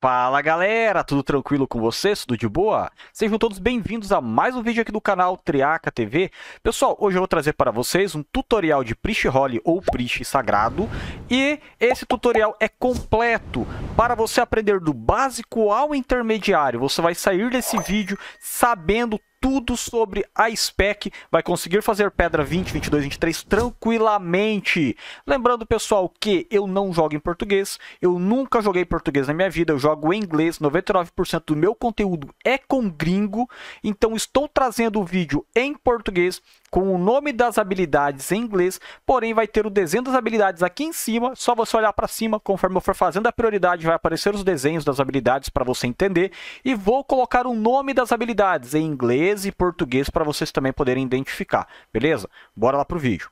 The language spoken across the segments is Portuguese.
Fala galera, tudo tranquilo com vocês? Tudo de boa? Sejam todos bem-vindos a mais um vídeo aqui do canal Triaca TV. Pessoal, hoje eu vou trazer para vocês um tutorial de Prish Holly ou Prish Sagrado. E esse tutorial é completo para você aprender do básico ao intermediário. Você vai sair desse vídeo sabendo tudo sobre a spec, vai conseguir fazer pedra 20, 22, 23 tranquilamente. Lembrando, pessoal, que eu não jogo em português, eu nunca joguei português na minha vida, eu jogo em inglês, 99% do meu conteúdo é com gringo, então estou trazendo o vídeo em português com o nome das habilidades em inglês, porém vai ter o desenho das habilidades aqui em cima, só você olhar para cima, conforme eu for fazendo a prioridade vai aparecer os desenhos das habilidades para você entender, e vou colocar o nome das habilidades em inglês e português para vocês também poderem identificar, beleza? Bora lá pro vídeo.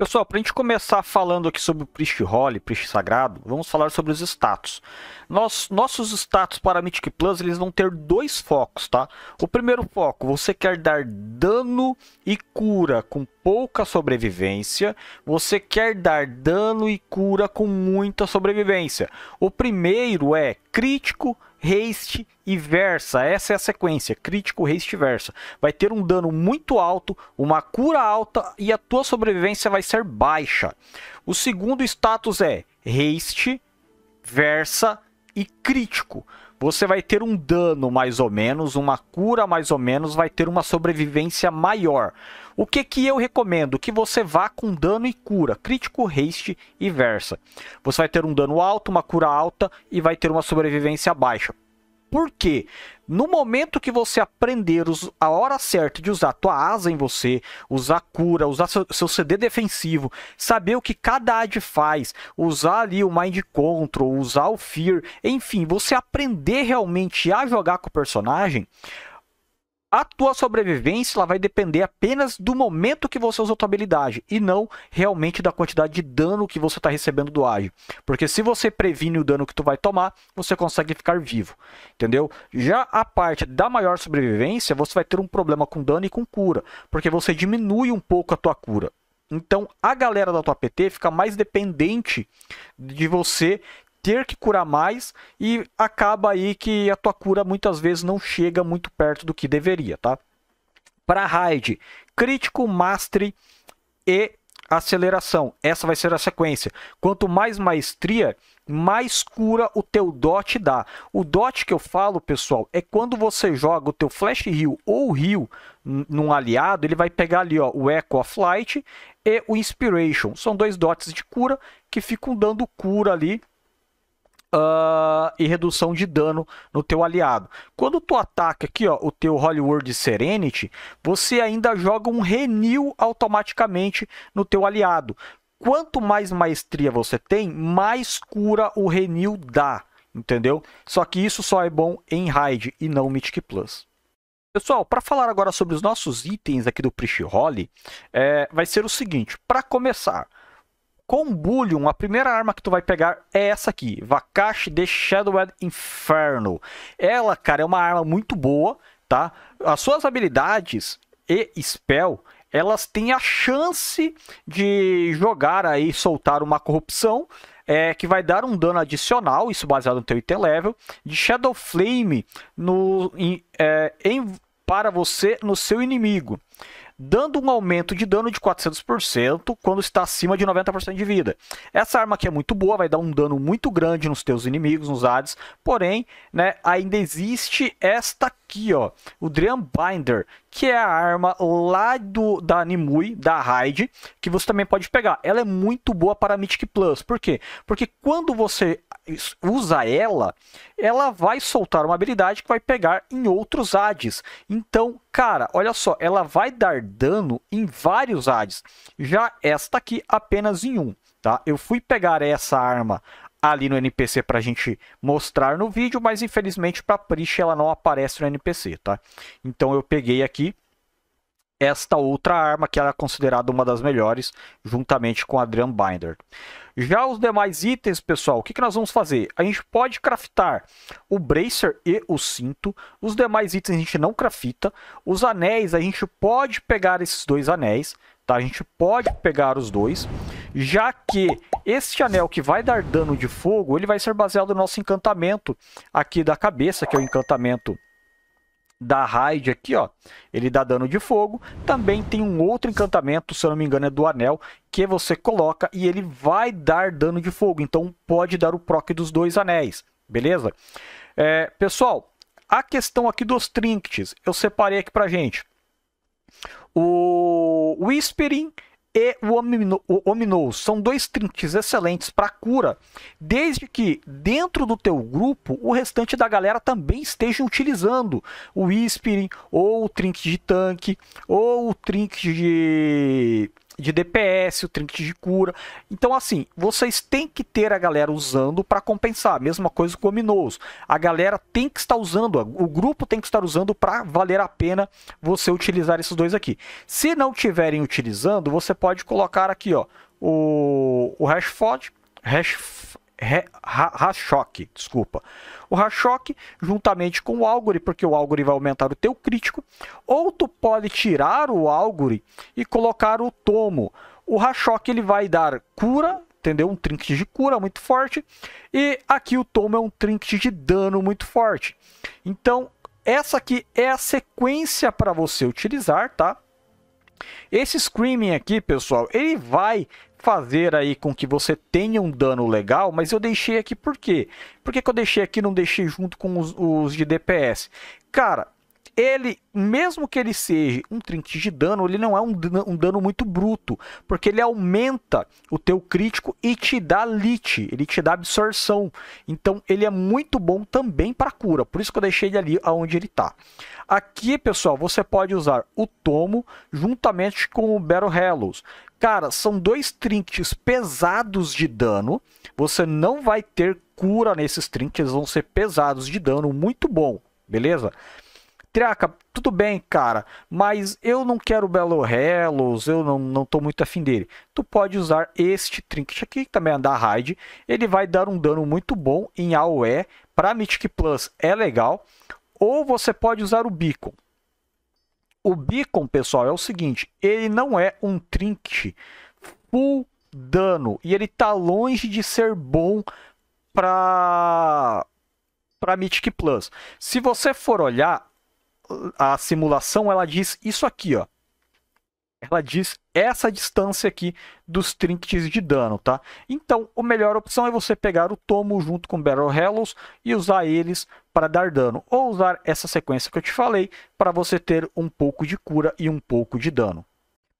Pessoal, para a gente começar falando aqui sobre o Priest Holy, Priest Sagrado, vamos falar sobre os status. Nos, nossos status para Mythic Plus, eles vão ter dois focos, tá? O primeiro foco, você quer dar dano e cura com pouca sobrevivência, você quer dar dano e cura com muita sobrevivência. O primeiro é crítico, haste e versa. Essa é a sequência, crítico, haste e versa. Vai ter um dano muito alto, uma cura alta e a tua sobrevivência vai ser baixa. O segundo status é haste, versa e crítico você vai ter um dano mais ou menos, uma cura mais ou menos, vai ter uma sobrevivência maior. O que, que eu recomendo? Que você vá com dano e cura, crítico, haste e versa. Você vai ter um dano alto, uma cura alta e vai ter uma sobrevivência baixa. Por quê? No momento que você aprender a hora certa de usar tua asa em você, usar cura, usar seu, seu CD defensivo, saber o que cada AD faz, usar ali o Mind Control, usar o Fear, enfim, você aprender realmente a jogar com o personagem, a tua sobrevivência ela vai depender apenas do momento que você usou tua habilidade e não realmente da quantidade de dano que você está recebendo do ágil. Porque se você previne o dano que tu vai tomar, você consegue ficar vivo, entendeu? Já a parte da maior sobrevivência, você vai ter um problema com dano e com cura, porque você diminui um pouco a tua cura. Então a galera da tua PT fica mais dependente de você ter que curar mais e acaba aí que a tua cura muitas vezes não chega muito perto do que deveria, tá? Para raid, crítico, mastre e aceleração. Essa vai ser a sequência. Quanto mais maestria, mais cura o teu dot dá. O dot que eu falo, pessoal, é quando você joga o teu flash heal ou heal num aliado, ele vai pegar ali ó, o Echo of Light e o Inspiration. São dois dots de cura que ficam dando cura ali uh, e redução de dano no teu aliado. Quando tu ataca aqui, ó, o teu Hollywood Serenity, você ainda joga um renew automaticamente no teu aliado. Quanto mais maestria você tem, mais cura o renew dá, entendeu? Só que isso só é bom em raid e não Mythic Plus. Pessoal, para falar agora sobre os nossos itens aqui do Prish Holly, é, eh, vai ser o seguinte, para começar, com Bullion, a primeira arma que tu vai pegar é essa aqui, Vakashi de Shadowed Inferno. Ela, cara, é uma arma muito boa, tá? As suas habilidades e spell, elas têm a chance de jogar aí, soltar uma corrupção, é, que vai dar um dano adicional, isso baseado no teu item level, de Shadow Flame no, em, é, em, para você no seu inimigo dando um aumento de dano de 400% quando está acima de 90% de vida. Essa arma aqui é muito boa, vai dar um dano muito grande nos teus inimigos, nos ads, porém, né, ainda existe esta aqui, ó, o Dream Binder, que é a arma lá do, da Nimui, da Raid, que você também pode pegar. Ela é muito boa para Mythic Plus. Por quê? Porque quando você usa ela, ela vai soltar uma habilidade que vai pegar em outros ADs. Então, cara, olha só, ela vai dar dano em vários ADs. Já esta aqui, apenas em um. Tá? Eu fui pegar essa arma ali no NPC para a gente mostrar no vídeo, mas infelizmente para Prish ela não aparece no NPC, tá? Então eu peguei aqui esta outra arma que era considerada uma das melhores, juntamente com a Drum Binder. Já os demais itens, pessoal, o que, que nós vamos fazer? A gente pode craftar o Bracer e o Cinto, os demais itens a gente não crafta, os anéis a gente pode pegar esses dois anéis, Tá? A gente pode pegar os dois, já que este anel que vai dar dano de fogo, ele vai ser baseado no nosso encantamento aqui da cabeça, que é o encantamento da Raid aqui, ó. Ele dá dano de fogo. Também tem um outro encantamento, se eu não me engano, é do anel, que você coloca e ele vai dar dano de fogo. Então pode dar o proc dos dois anéis, beleza? É, pessoal, a questão aqui dos trinkets, eu separei aqui pra gente o Whispering e o Omino, são dois trinques excelentes para cura, desde que dentro do teu grupo o restante da galera também esteja utilizando o Whispering ou o trinque de tanque ou o trinque de de DPS, o trinket de cura. Então, assim, vocês têm que ter a galera usando para compensar. Mesma coisa com o Ominoso. A galera tem que estar usando, o grupo tem que estar usando para valer a pena você utilizar esses dois aqui. Se não tiverem utilizando, você pode colocar aqui ó, o, o fod, Hash, Rachoque, desculpa. O Rachoque, juntamente com o Algori, porque o Algori vai aumentar o teu crítico, ou tu pode tirar o Algori e colocar o Tomo. O Rachoque ele vai dar cura, entendeu? Um trinket de cura muito forte, e aqui o Tomo é um trinket de dano muito forte. Então, essa aqui é a sequência para você utilizar, tá? Esse Screaming aqui, pessoal, ele vai fazer aí com que você tenha um dano legal, mas eu deixei aqui por quê? Por que, que eu deixei aqui não deixei junto com os, os de DPS? Cara, ele, mesmo que ele seja um trinque de dano, ele não é um, um, dano muito bruto, porque ele aumenta o teu crítico e te dá lit, ele te dá absorção. Então ele é muito bom também para cura, por isso que eu deixei ele ali aonde ele está. Aqui, pessoal, você pode usar o tomo juntamente com o Battle Hallows. Cara, são dois trinques pesados de dano. Você não vai ter cura nesses trinques, eles vão ser pesados de dano, muito bom, beleza? Triaca, tudo bem, cara, mas eu não quero Belo Hellos, eu não, não tô muito afim dele. Tu pode usar este trinket aqui, que também é da Raid. Ele vai dar um dano muito bom em AoE. Para Mythic Plus é legal. Ou você pode usar o Beacon. O beacon, pessoal, é o seguinte, ele não é um trinket full dano e ele tá longe de ser bom para para Mythic Plus. Se você for olhar a simulação, ela diz isso aqui, ó. Ela diz essa distância aqui dos trinkets de dano, tá? Então, a melhor opção é você pegar o tomo junto com Battle Hallows e usar eles para dar dano, ou usar essa sequência que eu te falei para você ter um pouco de cura e um pouco de dano.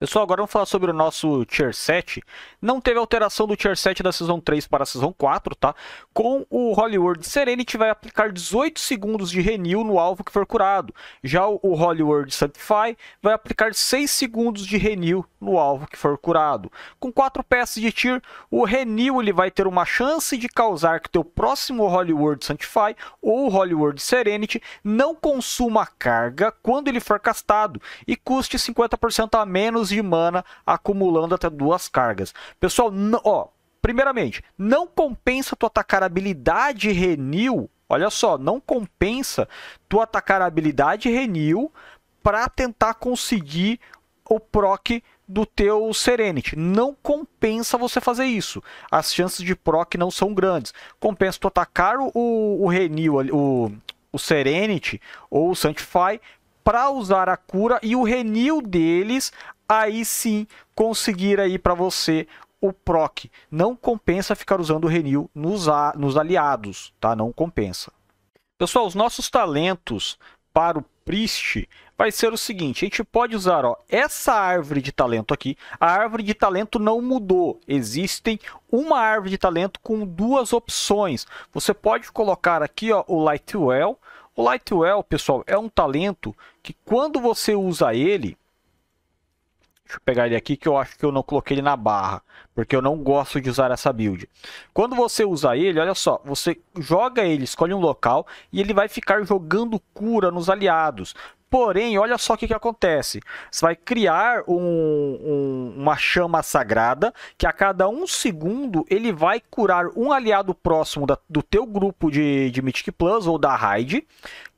Pessoal, agora vamos falar sobre o nosso Tier 7. Não teve alteração do Tier 7 da Season 3 para a Season 4, tá? Com o Hollywood Serenity vai aplicar 18 segundos de renew no alvo que for curado. Já o Hollywood Sanctify vai aplicar 6 segundos de renew no alvo que for curado. Com 4 peças de Tier, o renew ele vai ter uma chance de causar que teu próximo Hollywood Sanctify ou Hollywood Serenity não consuma carga quando ele for castado e custe 50% a menos pontos de mana, acumulando até duas cargas. Pessoal, ó, primeiramente, não compensa tu atacar habilidade Renew. Olha só, não compensa tu atacar habilidade Renew para tentar conseguir o proc do teu Serenity. Não compensa você fazer isso. As chances de proc não são grandes. Compensa tu atacar o, o, o Renew, o, o Serenity ou o Sanctify para usar a cura e o Renew deles aí sim conseguir aí para você o proc. Não compensa ficar usando o Renew nos, a, nos aliados, tá? Não compensa. Pessoal, os nossos talentos para o Priest vai ser o seguinte, a gente pode usar ó, essa árvore de talento aqui, a árvore de talento não mudou, existem uma árvore de talento com duas opções, você pode colocar aqui ó, o Lightwell, o Lightwell pessoal é um talento que quando você usa ele, Deixa eu pegar ele aqui que eu acho que eu não coloquei ele na barra, porque eu não gosto de usar essa build. Quando você usar ele, olha só, você joga ele, escolhe um local e ele vai ficar jogando cura nos aliados. Porém, olha só o que, que acontece. Você vai criar um, um, uma chama sagrada que a cada um segundo ele vai curar um aliado próximo da, do teu grupo de, de Mythic Plus ou da Raid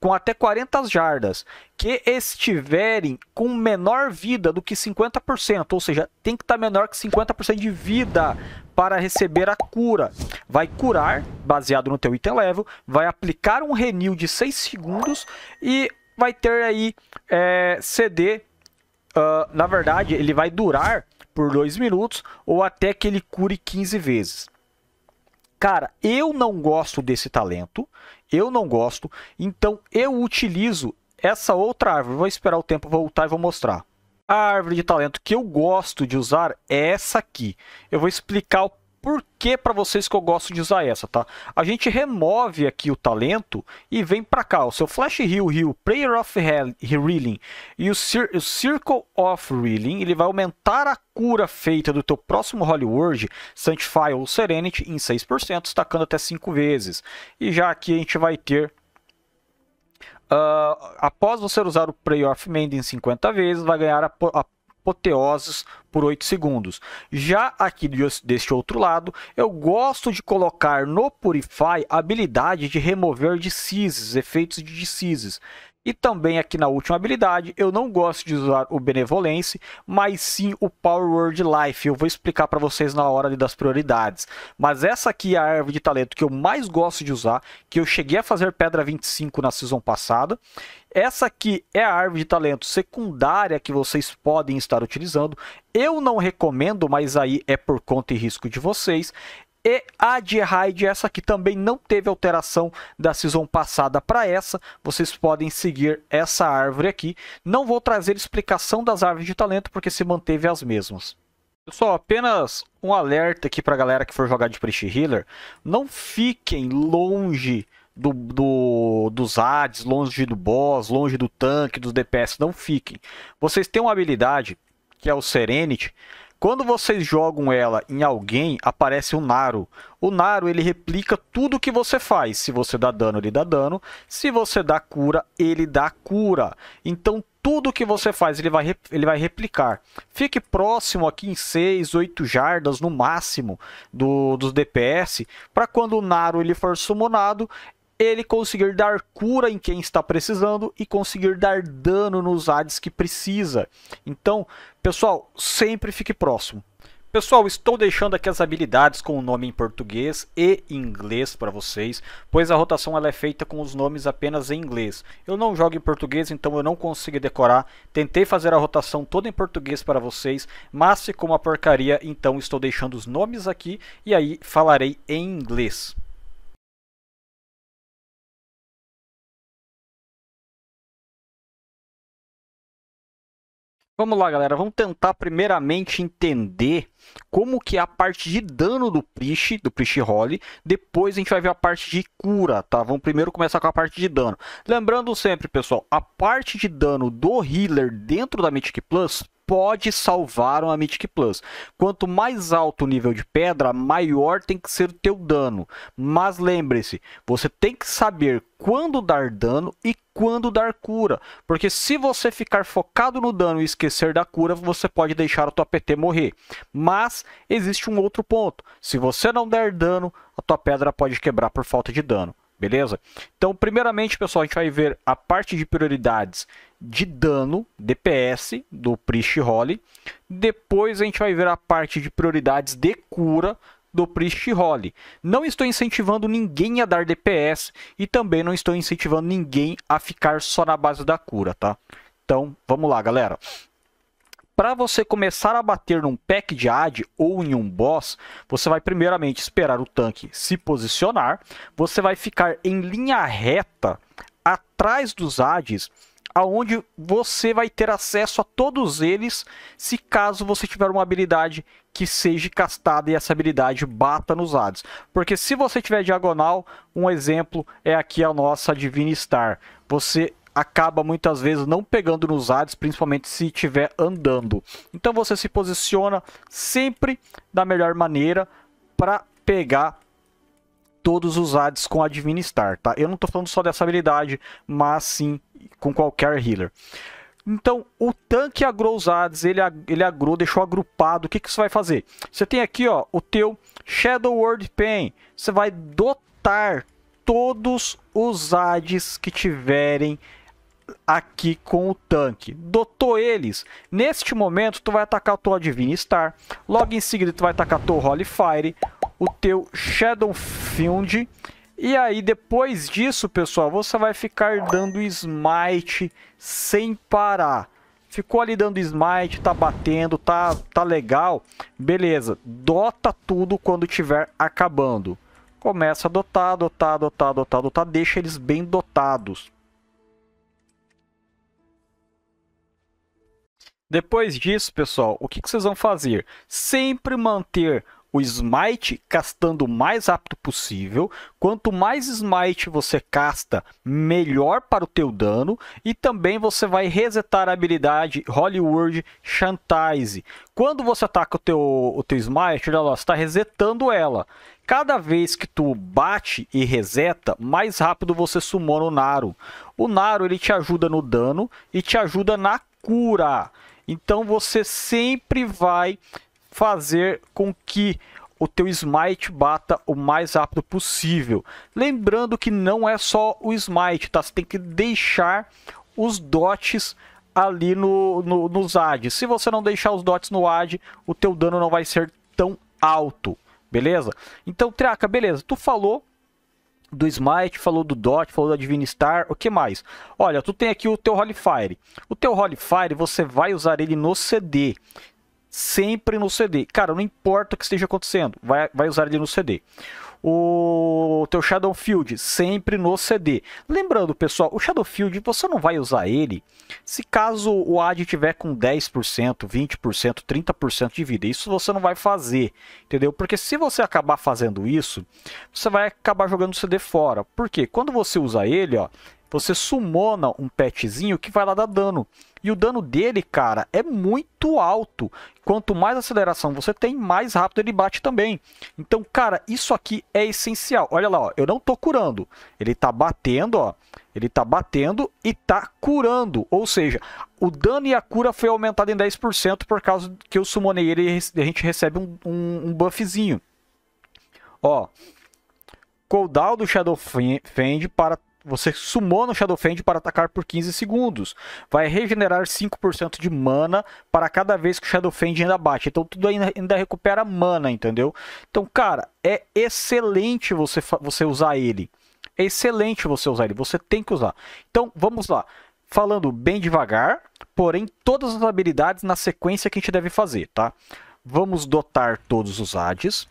com até 40 jardas que estiverem com menor vida do que 50%, ou seja, tem que estar tá menor que 50% de vida para receber a cura. Vai curar, baseado no teu item level, vai aplicar um renew de 6 segundos e vai ter aí é, CD, uh, ah, na verdade ele vai durar por dois minutos ou até que ele cure 15 vezes. Cara, eu não gosto desse talento, eu não gosto, então eu utilizo essa outra árvore. Vou esperar o tempo voltar e vou mostrar. A árvore de talento que eu gosto de usar é essa aqui. Eu vou explicar o por que para vocês que eu gosto de usar essa, tá? A gente remove aqui o talento e vem para cá. O seu Flash Heal Heal, Prayer of Healing e o, Cir o Circle of Healing, ele vai aumentar a cura feita do teu próximo Holy Word, Sanctify ou Serenity em 6%, estacando até 5 vezes. E já aqui a gente vai ter Uh, após você usar o Prayer of Mending 50 vezes, vai ganhar a, a apoteoses por 8 segundos. Já aqui deste outro lado, eu gosto de colocar no Purify a habilidade de remover diseases, efeitos de diseases. E também aqui na última habilidade, eu não gosto de usar o Benevolence, mas sim o Power Word Life. Eu vou explicar para vocês na hora das prioridades. Mas essa aqui é a árvore de talento que eu mais gosto de usar, que eu cheguei a fazer Pedra 25 na season passada. Essa aqui é a árvore de talento secundária que vocês podem estar utilizando. Eu não recomendo, mas aí é por conta e risco de vocês. E a de raid, essa aqui também não teve alteração da season passada para essa. Vocês podem seguir essa árvore aqui. Não vou trazer explicação das árvores de talento, porque se manteve as mesmas. Pessoal, apenas um alerta aqui para a galera que for jogar de Priest Healer. Não fiquem longe do, do, dos ADs, longe do boss, longe do tanque, dos DPS. Não fiquem. Vocês têm uma habilidade, que é o Serenity, quando vocês jogam ela em alguém, aparece o Naro. O Naro ele replica tudo que você faz. Se você dá dano, ele dá dano. Se você dá cura, ele dá cura. Então tudo que você faz ele vai, ele vai replicar. Fique próximo aqui em 6, 8 jardas no máximo do, dos DPS, para quando o Naro ele for summonado, ele conseguir dar cura em quem está precisando e conseguir dar dano nos ADs que precisa. Então, pessoal, sempre fique próximo. Pessoal, estou deixando aqui as habilidades com o nome em português e inglês para vocês, pois a rotação ela é feita com os nomes apenas em inglês. Eu não jogo em português, então eu não consigo decorar. Tentei fazer a rotação toda em português para vocês, mas ficou uma porcaria, então estou deixando os nomes aqui e aí falarei em inglês. Vamos lá, galera. Vamos tentar primeiramente entender como que é a parte de dano do Prish, do Prish Holly. Depois a gente vai ver a parte de cura, tá? Vamos primeiro começar com a parte de dano. Lembrando sempre, pessoal, a parte de dano do Healer dentro da Mythic Plus pode salvar uma Mythic Plus. Quanto mais alto o nível de pedra, maior tem que ser o teu dano. Mas lembre-se, você tem que saber quando dar dano e quando dar cura. Porque se você ficar focado no dano e esquecer da cura, você pode deixar a tua PT morrer. Mas existe um outro ponto. Se você não der dano, a tua pedra pode quebrar por falta de dano beleza? Então, primeiramente, pessoal, a gente vai ver a parte de prioridades de dano, DPS, do Priest Holly. Depois a gente vai ver a parte de prioridades de cura do Priest Holly. Não estou incentivando ninguém a dar DPS e também não estou incentivando ninguém a ficar só na base da cura, tá? Então, vamos lá, galera para você começar a bater num pack de AD ou em um boss, você vai primeiramente esperar o tanque se posicionar, você vai ficar em linha reta atrás dos ADs, aonde você vai ter acesso a todos eles, se caso você tiver uma habilidade que seja castada e essa habilidade bata nos ADs. Porque se você tiver diagonal, um exemplo é aqui a nossa Divine Star. Você acaba muitas vezes não pegando nos ares, principalmente se estiver andando. Então você se posiciona sempre da melhor maneira para pegar todos os ads com administrar, tá? Eu não estou falando só dessa habilidade, mas sim com qualquer healer. Então, o tanque agrou os ads, ele, ele agrou, deixou agrupado. O que, que você vai fazer? Você tem aqui ó, o teu Shadow World Pain. Você vai dotar todos os ads que tiverem aqui com o tanque. Dotou eles. Neste momento, tu vai atacar o teu Advine Star. Logo em seguida, tu vai atacar o teu Holy Fire, o teu Shadow Fiend. E aí, depois disso, pessoal, você vai ficar dando Smite sem parar. Ficou ali dando smite, tá batendo, tá, tá legal. Beleza, dota tudo quando tiver acabando. Começa a dotar, dotar, dotar, dotar, dotar. Deixa eles bem dotados. Depois disso, pessoal, o que, vocês vão fazer? Sempre manter o smite castando o mais rápido possível. Quanto mais smite você casta, melhor para o teu dano. E também você vai resetar a habilidade Hollywood Chantage. Quando você ataca o teu, o teu smite, olha lá, você está resetando ela. Cada vez que tu bate e reseta, mais rápido você sumou o Naro. O Naro ele te ajuda no dano e te ajuda na cura. Então você sempre vai fazer com que o teu smite bata o mais rápido possível. Lembrando que não é só o smite, tá? Você tem que deixar os dots ali no, no, nos AD. Se você não deixar os dots no AD, o teu dano não vai ser tão alto, beleza? Então, Triaca, beleza, tu falou do Smite, falou do Dot, falou do Star o que mais? Olha, tu tem aqui o teu Fire O teu Fire você vai usar ele no CD. Sempre no CD. Cara, não importa o que esteja acontecendo, vai, vai usar ele no CD o teu Shadow Field sempre no CD. Lembrando, pessoal, o Shadow Field você não vai usar ele se caso o AD tiver com 10%, 20%, 30% de vida. Isso você não vai fazer, entendeu? Porque se você acabar fazendo isso, você vai acabar jogando o CD fora. Porque quando você usa ele, ó, você sumona um petzinho que vai lá dar dano. E o dano dele, cara, é muito alto. Quanto mais aceleração você tem, mais rápido ele bate também. Então, cara, isso aqui é essencial. Olha lá, ó, eu não tô curando. Ele tá batendo, ó. Ele tá batendo e tá curando. Ou seja, o dano e a cura foi aumentado em 10% por causa que eu sumonei ele e a gente recebe um, um, um buffzinho. Ó, cooldown do Shadow Fend para você sumou no Shadowfend para atacar por 15 segundos. Vai regenerar 5% de mana para cada vez que o Shadowfend ainda bate. Então tudo ainda, ainda recupera mana, entendeu? Então, cara, é excelente você, você usar ele. É excelente você usar ele. Você tem que usar. Então, vamos lá. Falando bem devagar, porém todas as habilidades na sequência que a gente deve fazer, tá? Vamos dotar todos os ADs.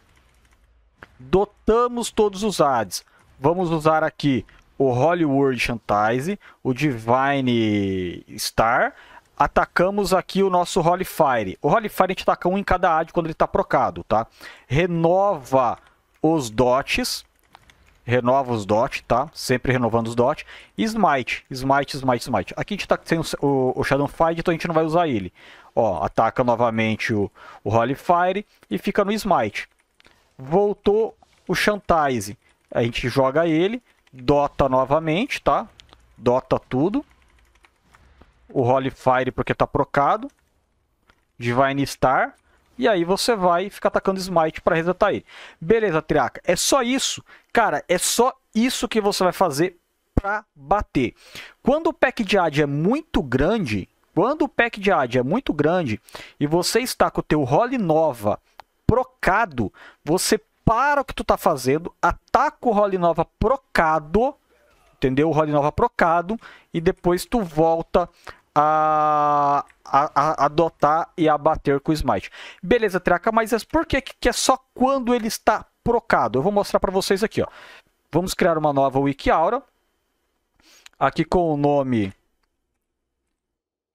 Dotamos todos os ADs. Vamos usar aqui o Hollywood Chantaise, o Divine Star. Atacamos aqui o nosso Fire. O Fire a gente ataca um em cada AD quando ele está procado, tá? Renova os dots. Renova os dots, tá? Sempre renovando os dots. Smite, Smite, Smite, Smite. Aqui a gente tá sem o, o, o Shadow Fight, então a gente não vai usar ele. Ó, ataca novamente o, o Fire e fica no Smite. Voltou o Chantaise. A gente joga ele, Dota novamente, tá? Dota tudo. O Holy Fire porque tá procado. Divine Star. E aí você vai ficar atacando Smite para resetar ele. Beleza, Triaca. É só isso. Cara, é só isso que você vai fazer para bater. Quando o pack de AD é muito grande, quando o pack de AD é muito grande e você está com o teu role nova procado, você para o que tu tá fazendo, ataca o Role Nova procado, entendeu? O Role Nova procado, e depois tu volta a, a, a, adotar e a bater com o Smite. Beleza, Traca, mas é por que, que é só quando ele está procado? Eu vou mostrar para vocês aqui, ó. Vamos criar uma nova Wiki Aura. Aqui com o nome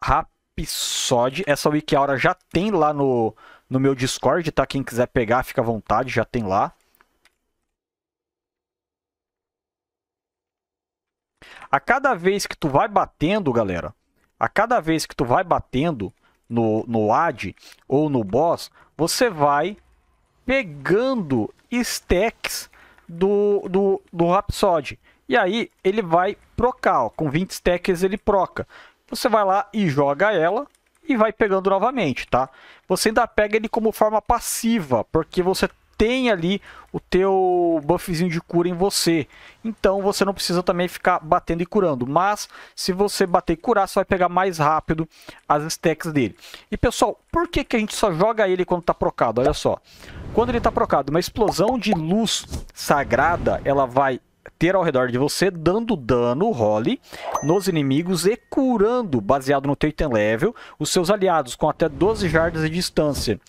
Rhapsody. Essa Wiki Aura já tem lá no, no meu Discord, tá? Quem quiser pegar, fica à vontade, já tem lá. A cada vez que tu vai batendo, galera, a cada vez que tu vai batendo no, no AD ou no boss, você vai pegando stacks do, do, do Rhapsody. E aí ele vai procar, ó, com 20 stacks ele proca. Você vai lá e joga ela, e vai pegando novamente, tá? Você ainda pega ele como forma passiva, porque você tem ali o teu buffzinho de cura em você. Então você não precisa também ficar batendo e curando. Mas se você bater e curar, você vai pegar mais rápido as stacks dele. E pessoal, por que, que a gente só joga ele quando tá procado? Olha só. Quando ele tá procado, uma explosão de luz sagrada, ela vai ter ao redor de você, dando dano, role, nos inimigos e curando, baseado no teu item level, os seus aliados com até 12 jardas de distância.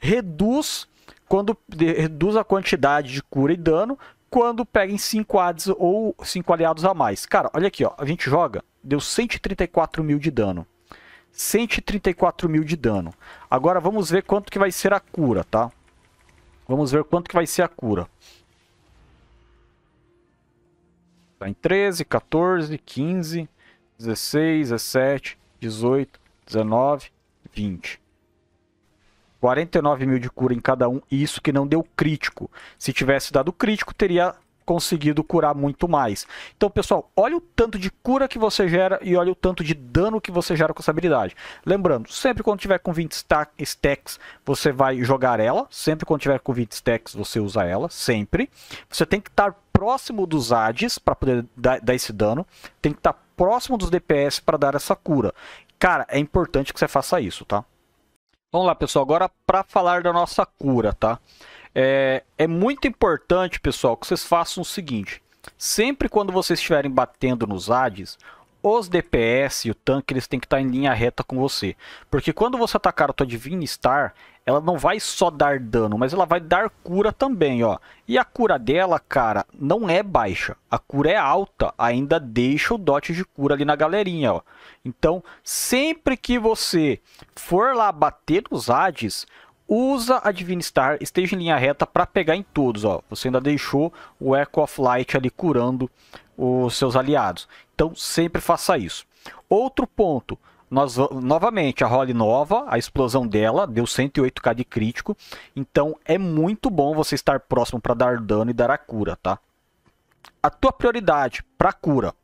Reduz quando reduz a quantidade de cura e dano quando pega em 5 ads ou 5 aliados a mais. Cara, olha aqui, ó, a gente joga, deu 134 mil de dano. 134 mil de dano. Agora vamos ver quanto que vai ser a cura, tá? Vamos ver quanto que vai ser a cura. Tá em 13, 14, 15, 16, 17, 18, 19, 20. 49 mil de cura em cada um, e isso que não deu crítico. Se tivesse dado crítico, teria conseguido curar muito mais. Então, pessoal, olha o tanto de cura que você gera e olha o tanto de dano que você gera com essa habilidade. Lembrando, sempre quando tiver com 20 stacks, você vai jogar ela. Sempre quando tiver com 20 stacks, você usa ela. Sempre. Você tem que estar próximo dos ADs para poder dar, dar, esse dano, tem que estar tá próximo dos DPS para dar essa cura. Cara, é importante que você faça isso, tá? Vamos lá, pessoal, agora para falar da nossa cura, tá? É, é muito importante, pessoal, que vocês façam o seguinte. Sempre quando vocês estiverem batendo nos ADs, os DPS e o tanque eles têm que estar tá em linha reta com você. Porque quando você atacar a tua Divine Star, ela não vai só dar dano, mas ela vai dar cura também, ó. E a cura dela, cara, não é baixa. A cura é alta, ainda deixa o dot de cura ali na galerinha, ó. Então, sempre que você for lá bater nos Hades, usa a Divine Star, esteja em linha reta para pegar em todos, ó. Você ainda deixou o Echo of Light ali curando os seus aliados. Então sempre faça isso. Outro ponto, nós, novamente, a role nova, a explosão dela, deu 108k de crítico. Então é muito bom você estar próximo para dar dano e dar a cura, tá? A tua prioridade para cura.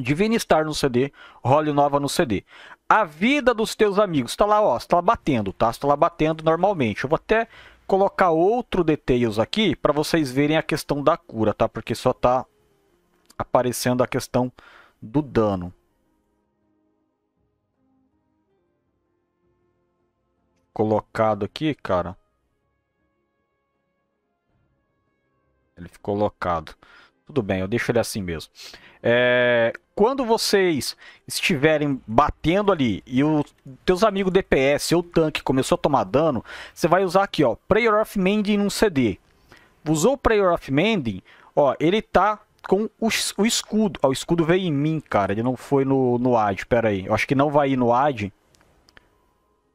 Divine Star no CD, role nova no CD. A vida dos teus amigos, está lá, ó, está lá batendo, tá? Está lá batendo normalmente. Eu vou até colocar outro details aqui para vocês verem a questão da cura, tá? Porque só tá aparecendo a questão do dano. Colocado aqui, cara. Ele ficou locado. Tudo bem, eu deixo ele assim mesmo. É, quando vocês estiverem batendo ali e os teus amigos DPS ou tanque começou a tomar dano, você vai usar aqui, ó, Prayer of Mending num CD. Usou o Prayer of Mending, ó, ele tá com o, o escudo. Ah, o escudo veio em mim, cara. Ele não foi no, no AD. Pera aí. Eu acho que não vai ir no AD.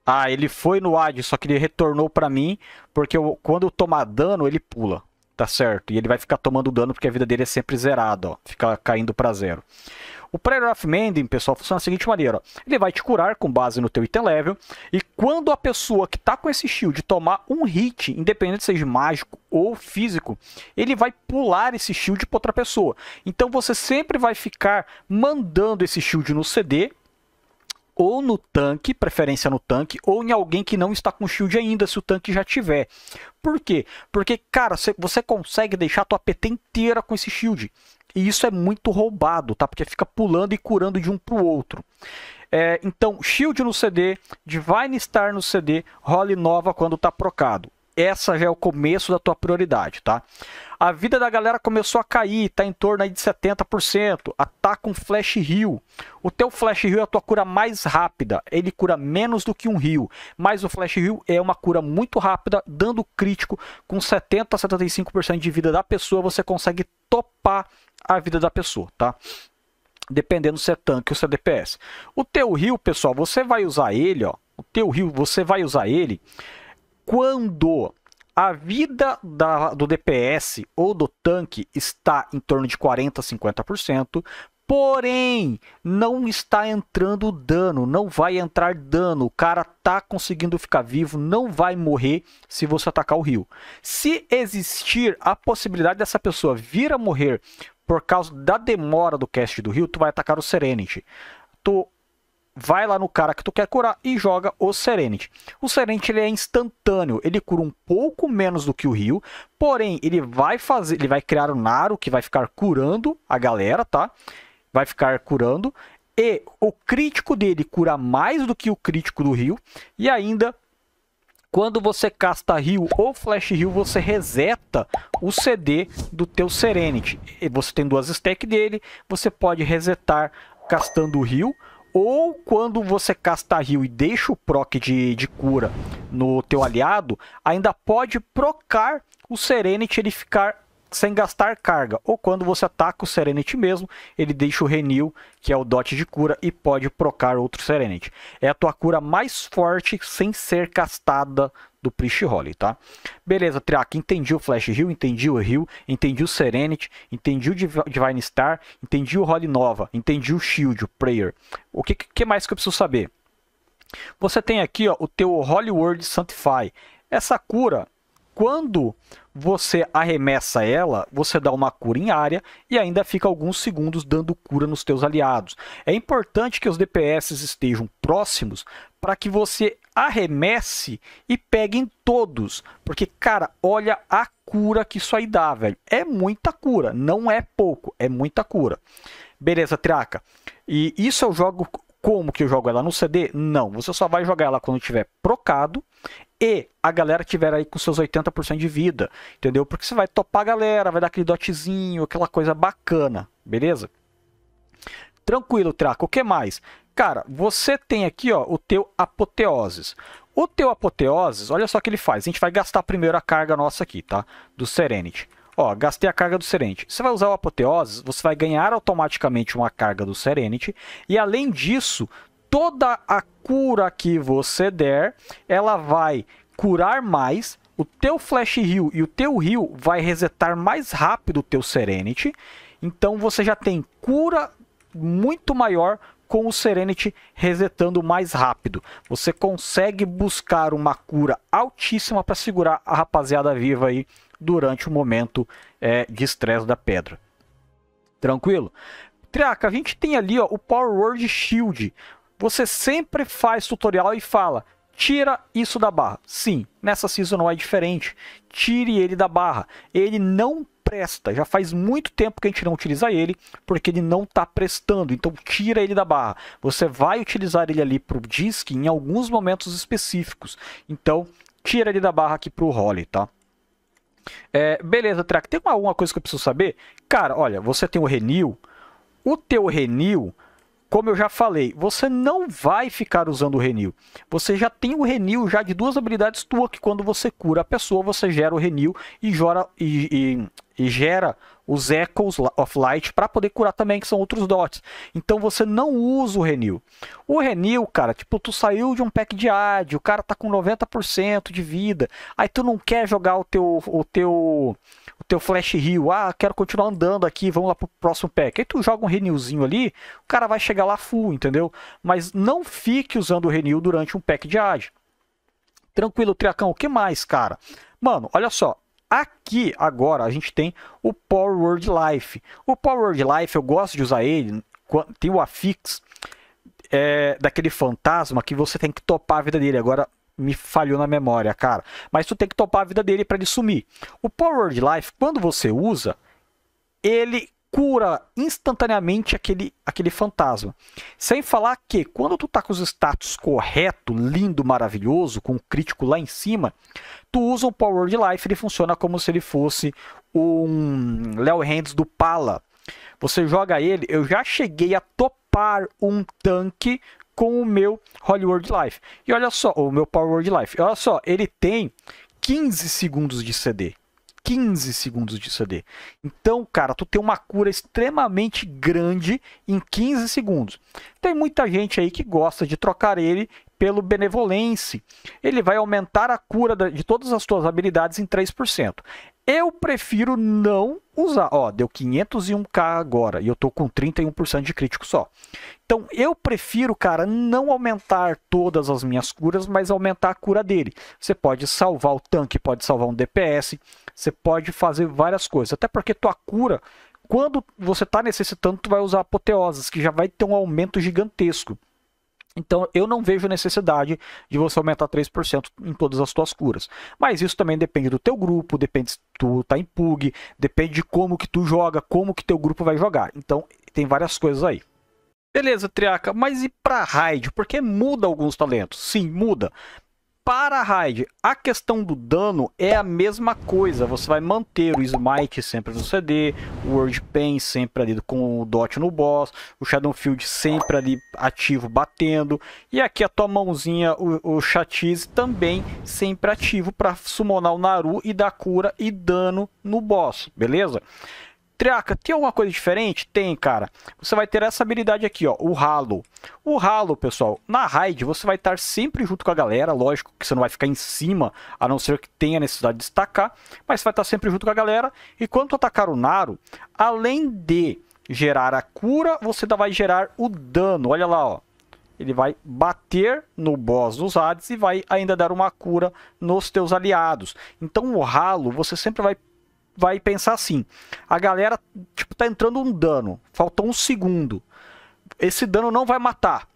Ah, ele foi no AD, só que ele retornou pra mim. Porque eu, quando eu tomar dano, ele pula. Tá certo? E ele vai ficar tomando dano porque a vida dele é sempre zerada, ó. Fica caindo pra zero. O Prayer of Mending, pessoal, funciona da seguinte maneira. Ele vai te curar com base no teu item level. E quando a pessoa que está com esse shield tomar um hit, independente seja mágico ou físico, ele vai pular esse shield para outra pessoa. Então você sempre vai ficar mandando esse shield no CD ou no tanque, preferência no tanque, ou em alguém que não está com shield ainda, se o tanque já tiver. Por quê? Porque, cara, você consegue deixar a tua PT inteira com esse shield. E isso é muito roubado, tá? Porque fica pulando e curando de um pro outro. É, então, shield no CD, Divine Star no CD, role nova quando tá procado essa já é o começo da tua prioridade, tá? A vida da galera começou a cair, tá em torno aí de 70%. Ataca um flash heal. O teu flash heal é a tua cura mais rápida. Ele cura menos do que um heal, mas o flash heal é uma cura muito rápida, dando crítico com 70 a 75% de vida da pessoa, você consegue topar a vida da pessoa, tá? Dependendo se é tanque ou se é DPS. O teu heal, pessoal, você vai usar ele, ó. O teu heal, você vai usar ele quando a vida da, do DPS ou do tanque está em torno de 40% a 50%, porém não está entrando dano, não vai entrar dano, o cara tá conseguindo ficar vivo, não vai morrer se você atacar o rio. Se existir a possibilidade dessa pessoa vir a morrer por causa da demora do cast do rio, tu vai atacar o Serenity. Tu vai lá no cara que tu quer curar e joga o Serenity. O Serenity ele é instantâneo, ele cura um pouco menos do que o Rio, porém ele vai fazer, ele vai criar o um Naro que vai ficar curando a galera, tá? Vai ficar curando e o crítico dele cura mais do que o crítico do Rio e ainda quando você casta Rio ou Flash Rio, você reseta o CD do teu Serenity. Você tem duas stacks dele, você pode resetar castando o Rio ou quando você casta Rio e deixa o proc de, de cura no teu aliado, ainda pode procar o Serenity ele ficar sem gastar carga, ou quando você ataca o Serenity mesmo, ele deixa o Renew, que é o dote de cura, e pode procar outro Serenity. É a tua cura mais forte sem ser castada do Priest Holly, tá? Beleza, Triak, entendi o Flash Hill, entendi o Hill, entendi o Serenity, entendi o Divine Star, entendi o Holly Nova, entendi o Shield, o Prayer. O que, que mais que eu preciso saber? Você tem aqui ó, o teu Holy Word Sanctify. Essa cura quando você arremessa ela, você dá uma cura em área e ainda fica alguns segundos dando cura nos teus aliados. É importante que os DPS estejam próximos para que você arremesse e pegue em todos, porque cara, olha a cura que isso aí dá, velho. É muita cura, não é pouco, é muita cura. Beleza, Triaca. E isso eu jogo como que eu jogo ela no CD? Não, você só vai jogar ela quando tiver procado e a galera tiver aí com seus 80% de vida, entendeu? Porque você vai topar a galera, vai dar aquele dotezinho, aquela coisa bacana, beleza? Tranquilo, Traco. O que mais? Cara, você tem aqui ó, o teu apoteoses. O teu apoteoses, olha só o que ele faz. A gente vai gastar primeiro a carga nossa aqui, tá? Do Serenity. Ó, gastei a carga do Serenity. Você vai usar o Apoteose, você vai ganhar automaticamente uma carga do Serenity. E além disso, toda a cura que você der, ela vai curar mais. O teu Flash Heal e o teu Heal vai resetar mais rápido o teu Serenity. Então você já tem cura muito maior com o Serenity resetando mais rápido. Você consegue buscar uma cura altíssima para segurar a rapaziada viva aí durante o momento é, de estresse da pedra. Tranquilo? Triaca, a gente tem ali ó, o Power Word Shield. Você sempre faz tutorial e fala, tira isso da barra. Sim, nessa season não é diferente. Tire ele da barra. Ele não presta. Já faz muito tempo que a gente não utiliza ele, porque ele não está prestando. Então tira ele da barra. Você vai utilizar ele ali para o disc em alguns momentos específicos. Então tira ele da barra aqui para o Holly, tá? É, beleza, Track, tem alguma coisa que eu preciso saber? Cara, olha, você tem o Renew. O teu Renew, como eu já falei, você não vai ficar usando o Renew. Você já tem o Renew já de duas habilidades tuas, que quando você cura a pessoa, você gera o Renew e, jora, e, e, e gera os Echoes of Light para poder curar também, que são outros dots. Então você não usa o Renew. O Renew, cara, tipo, tu saiu de um pack de AD, o cara tá com 90% de vida, aí tu não quer jogar o teu o teu o teu Flash Heal, ah, quero continuar andando aqui, vamos lá pro próximo pack. Aí tu joga um Renewzinho ali, o cara vai chegar lá full, entendeu? Mas não fique usando o Renew durante um pack de AD. Tranquilo, Triacão, o que mais, cara? Mano, olha só, Aqui, agora, a gente tem o Power Word Life. O Power Word Life, eu gosto de usar ele, tem o affix é, daquele fantasma que você tem que topar a vida dele. Agora, me falhou na memória, cara. Mas tu tem que topar a vida dele para ele sumir. O Power Word Life, quando você usa, ele cura instantaneamente aquele, aquele fantasma. Sem falar que quando tu tá com os status correto, lindo, maravilhoso, com o crítico lá em cima, tu usa o Power de Life, ele funciona como se ele fosse um Léo Hands do Pala. Você joga ele, eu já cheguei a topar um tanque com o meu Hollywood Life. E olha só, o meu Power World Life. Olha só, ele tem 15 segundos de CD. 15 segundos de CD. Então, cara, tu tem uma cura extremamente grande em 15 segundos. Tem muita gente aí que gosta de trocar ele pelo Benevolence. Ele vai aumentar a cura de todas as tuas habilidades em 3%. Eu prefiro não usar. Ó, deu 501k agora e eu tô com 31% de crítico só. Então eu prefiro, cara, não aumentar todas as minhas curas, mas aumentar a cura dele. Você pode salvar o tanque, pode salvar um DPS, você pode fazer várias coisas. Até porque tua cura, quando você tá necessitando, tu vai usar apoteoses, que já vai ter um aumento gigantesco. Então, eu não vejo necessidade de você aumentar 3% em todas as suas curas. Mas isso também depende do teu grupo, depende se tu tá em pug, depende de como que tu joga, como que teu grupo vai jogar. Então, tem várias coisas aí. Beleza, Triaca, mas e para raid? Porque muda alguns talentos. Sim, muda. Para a raid, a questão do dano é a mesma coisa. Você vai manter o Smite sempre no CD, o World Pain sempre ali com o dot no boss, o Shadowfield sempre ali ativo batendo. E aqui a tua mãozinha, o, o Chatiz também sempre ativo para summonar o Naru e dar cura e dano no boss, beleza? Triaca, tem alguma coisa diferente? Tem, cara. Você vai ter essa habilidade aqui, ó, o ralo. O ralo, pessoal, na raid você vai estar sempre junto com a galera, lógico que você não vai ficar em cima, a não ser que tenha necessidade de destacar, mas você vai estar sempre junto com a galera. E quando atacar o Naro, além de gerar a cura, você ainda vai gerar o dano. Olha lá, ó. Ele vai bater no boss dos Hades e vai ainda dar uma cura nos teus aliados. Então o ralo, você sempre vai vai pensar assim: a galera tipo tá entrando um dano, faltou um segundo. Esse dano não vai matar.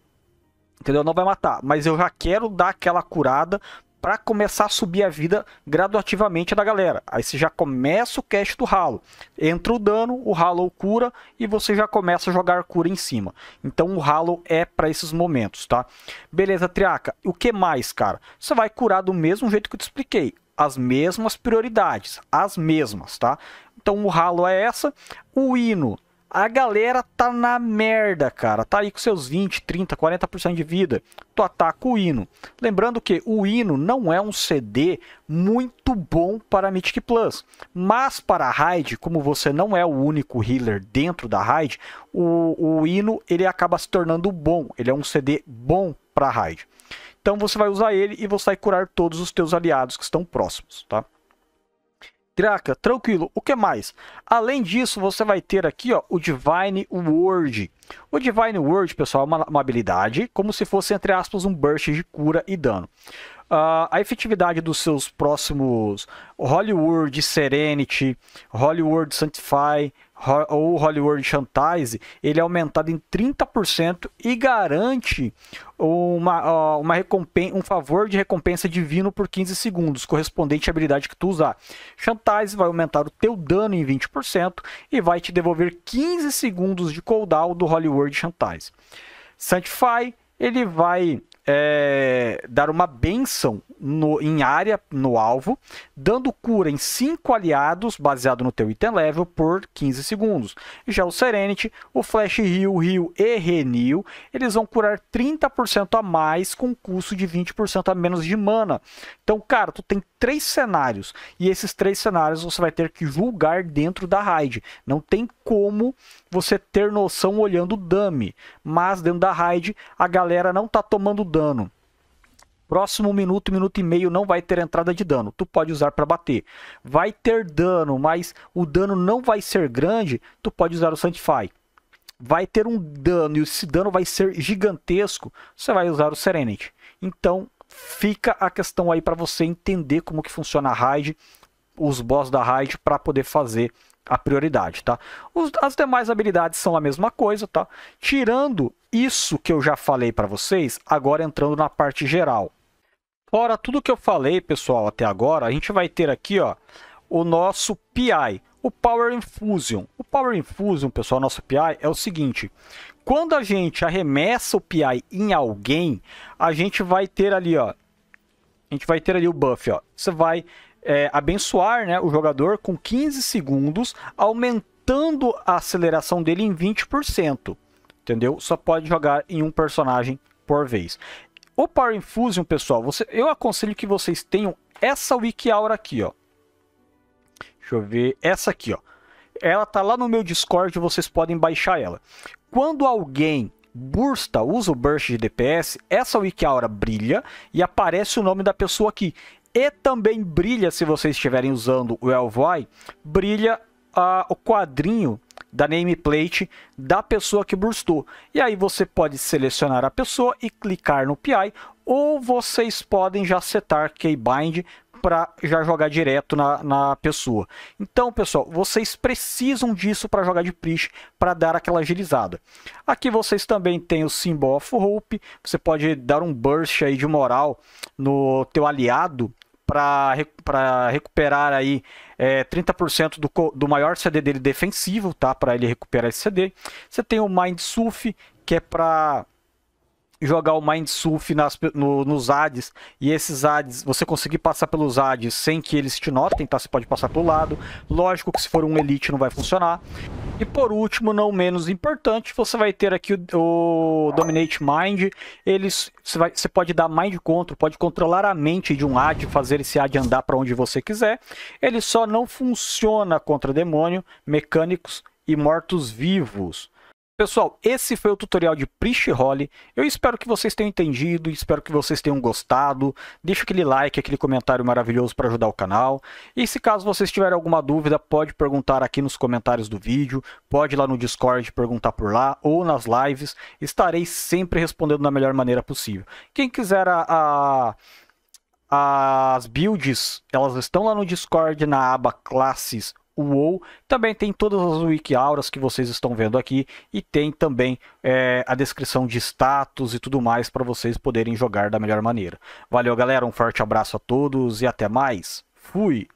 Entendeu? Não vai matar, mas eu já quero dar aquela curada para começar a subir a vida graduativamente da galera. Aí você já começa o cast do ralo. Entra o dano, o ralo cura e você já começa a jogar cura em cima. Então o ralo é para esses momentos, tá? Beleza, Triaca. O que mais, cara? Você vai curar do mesmo jeito que eu te expliquei as mesmas prioridades, as mesmas, tá? Então o ralo é essa, o hino. A galera tá na merda, cara. Tá aí com seus 20, 30, 40% de vida. Tu ataca o hino. Lembrando que o hino não é um CD muito bom para Mythic Plus. Mas para a raid, como você não é o único healer dentro da raid, o, hino ele acaba se tornando bom. Ele é um CD bom para a raid. Então você vai usar ele e você vai curar todos os teus aliados que estão próximos, tá? Draca, tranquilo. O que mais? Além disso, você vai ter aqui ó, o Divine Word. O Divine Word, pessoal, é uma, uma habilidade como se fosse, entre aspas, um burst de cura e dano. Uh, a efetividade dos seus próximos Hollywood Serenity, Hollywood Sanctify, ou Hollywood Chantage, ele é aumentado em 30% e garante uma, uma recompensa, um favor de recompensa divino por 15 segundos, correspondente à habilidade que tu usar. Chantage vai aumentar o teu dano em 20% e vai te devolver 15 segundos de cooldown do Hollywood Chantage. Sanctify, ele vai é, dar uma benção no, em área no alvo, dando cura em 5 aliados, baseado no teu item level, por 15 segundos. Já o Serenity, o Flash Heal, Heal e Renew, eles vão curar 30% a mais com custo de 20% a menos de mana. Então, cara, tu tem três cenários, e esses três cenários você vai ter que julgar dentro da raid. Não tem como você ter noção olhando o dummy, mas dentro da raid a galera não tá tomando dummy dano. Próximo minuto, minuto e meio não vai ter entrada de dano. Tu pode usar para bater. Vai ter dano, mas o dano não vai ser grande. Tu pode usar o Sanctify. Vai ter um dano e esse dano vai ser gigantesco. Você vai usar o Serenity. Então fica a questão aí para você entender como que funciona a raid, os boss da raid para poder fazer a prioridade, tá? Os, as demais habilidades são a mesma coisa, tá? Tirando isso que eu já falei para vocês, agora entrando na parte geral. Fora tudo que eu falei, pessoal, até agora, a gente vai ter aqui, ó, o nosso PI, o Power Infusion. O Power Infusion, pessoal, nosso PI é o seguinte, quando a gente arremessa o PI em alguém, a gente vai ter ali, ó, a gente vai ter ali o buff, ó. Você vai é, abençoar né, o jogador com 15 segundos, aumentando a aceleração dele em 20%. Entendeu? Só pode jogar em um personagem por vez. O Power Infusion, pessoal, você, eu aconselho que vocês tenham essa Wiki Aura aqui, ó. Deixa eu ver, essa aqui, ó. Ela tá lá no meu Discord, vocês podem baixar ela. Quando alguém bursta, usa o burst de DPS, essa Wiki Aura brilha e aparece o nome da pessoa aqui. E também brilha, se vocês estiverem usando o Elvoy, brilha ah, o quadrinho da nameplate da pessoa que burstou. E aí você pode selecionar a pessoa e clicar no PI, ou vocês podem já setar Keybind para já jogar direto na, na pessoa. Então, pessoal, vocês precisam disso para jogar de Prish, para dar aquela agilizada. Aqui vocês também têm o Symbol of Hope, você pode dar um burst aí de moral no teu aliado, para recuperar aí é, 30% do, do maior CD dele defensivo, tá? Para ele recuperar esse CD. Você tem o Mind Surf, que é para jogar o Mind Surf nas, no, nos ADs e esses ADs, você conseguir passar pelos ADs sem que eles te notem, tá? Você pode passar pelo lado. Lógico que se for um Elite não vai funcionar. E por último, não menos importante, você vai ter aqui o, o Dominate Mind. Eles, você, vai, você, pode dar Mind Control, pode controlar a mente de um AD, fazer esse AD andar para onde você quiser. Ele só não funciona contra demônio, mecânicos e mortos-vivos. Pessoal, esse foi o tutorial de Prish Holly. Eu espero que vocês tenham entendido, espero que vocês tenham gostado. Deixa aquele like, aquele comentário maravilhoso para ajudar o canal. E se caso vocês tiverem alguma dúvida, pode perguntar aqui nos comentários do vídeo, pode ir lá no Discord perguntar por lá ou nas lives. Estarei sempre respondendo da melhor maneira possível. Quem quiser a, a as builds, elas estão lá no Discord na aba classes o WoW. Também tem todas as wiki auras que vocês estão vendo aqui e tem também é, a descrição de status e tudo mais para vocês poderem jogar da melhor maneira. Valeu, galera. Um forte abraço a todos e até mais. Fui!